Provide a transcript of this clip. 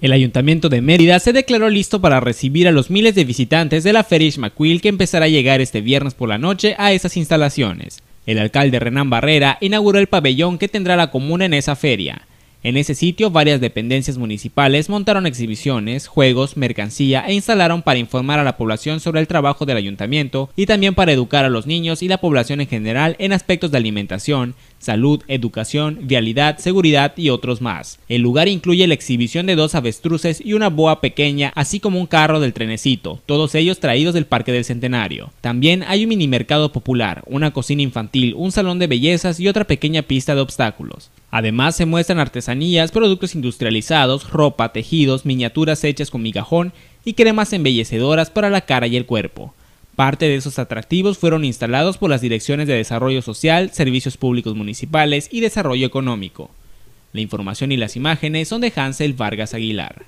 El Ayuntamiento de Mérida se declaró listo para recibir a los miles de visitantes de la Feria Ismaquil que empezará a llegar este viernes por la noche a esas instalaciones. El alcalde Renán Barrera inauguró el pabellón que tendrá la comuna en esa feria. En ese sitio, varias dependencias municipales montaron exhibiciones, juegos, mercancía e instalaron para informar a la población sobre el trabajo del ayuntamiento y también para educar a los niños y la población en general en aspectos de alimentación, salud, educación, vialidad, seguridad y otros más. El lugar incluye la exhibición de dos avestruces y una boa pequeña, así como un carro del trenecito, todos ellos traídos del Parque del Centenario. También hay un mini mercado popular, una cocina infantil, un salón de bellezas y otra pequeña pista de obstáculos. Además se muestran artesanías, productos industrializados, ropa, tejidos, miniaturas hechas con migajón y cremas embellecedoras para la cara y el cuerpo. Parte de esos atractivos fueron instalados por las direcciones de Desarrollo Social, Servicios Públicos Municipales y Desarrollo Económico. La información y las imágenes son de Hansel Vargas Aguilar.